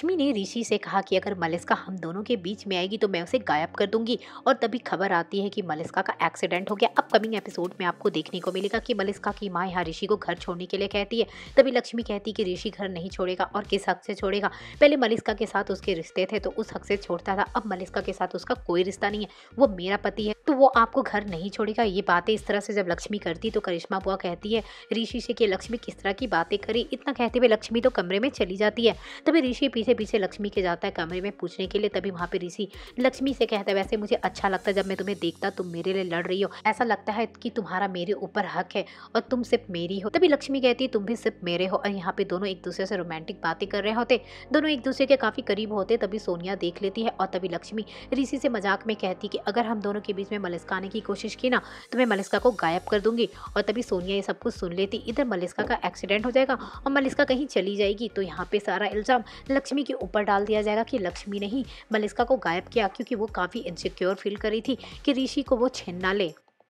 लक्ष्मी ने ऋषि से कहा कि अगर मलिस्का हम दोनों के बीच में आएगी तो मैं उसे गायब कर दूंगी और तभी खबर आती है कि मलिस्का का एक्सीडेंट हो गया अपकमिंग एपिसोड में आपको देखने को मिलेगा कि मलिस्का की माँ यहाँ ऋषि को घर छोड़ने के लिए कहती है तभी लक्ष्मी कहती कि ऋषि घर नहीं छोड़ेगा और किस हक से छोड़ेगा पहले मलिस्का के साथ उसके रिश्ते थे तो उस हक से छोड़ता था अब मलिस्का के साथ उसका कोई रिश्ता नहीं है वो मेरा पति है तो वो आपको घर नहीं छोड़ेगा ये बातें इस तरह से जब लक्ष्मी करती तो करिश्मा बुआ कहती है ऋषि से कि लक्ष्मी किस तरह की बातें करी इतना कहते हुए लक्ष्मी तो कमरे में चली जाती है तभी ऋषि पीछे पीछे पीछे लक्ष्मी के जाता है कमरे में पूछने के लिए तभी वहाँ पे ऋषि लक्ष्मी से कहता है वैसे मुझे अच्छा लगता है जब मैं तुम्हें देखता तुम मेरे लिए लड़ रही हो ऐसा लगता है कि तुम्हारा मेरे ऊपर हक है और तुम सिर्फ मेरी हो तभी लक्ष्मी कहती है तुम भी सिर्फ मेरे हो और यहाँ पे दोनों एक दूसरे से रोमांटिक बातें कर रहे होते दोनों एक दूसरे के काफ़ी करीब होते तभी सोनिया देख लेती है और तभी लक्ष्मी ऋषि से मजाक में कहती कि अगर हम दोनों के बीच में मलिस्काने की कोशिश की ना तो मैं मलिस्का को गायब कर दूंगी और तभी सोनिया ये सब कुछ सुन लेती इधर मलिस्का का एक्सीडेंट हो जाएगा और मलिस्का कहीं चली जाएगी तो यहाँ पे सारा इल्ज़ाम लक्ष्मी लक्ष्मी के ऊपर डाल दिया जाएगा कि लक्ष्मी ने ही मलिस्का को गायब किया क्योंकि वो काफ़ी इनसिक्योर फील करी थी कि ऋषि को वो छीन ना ले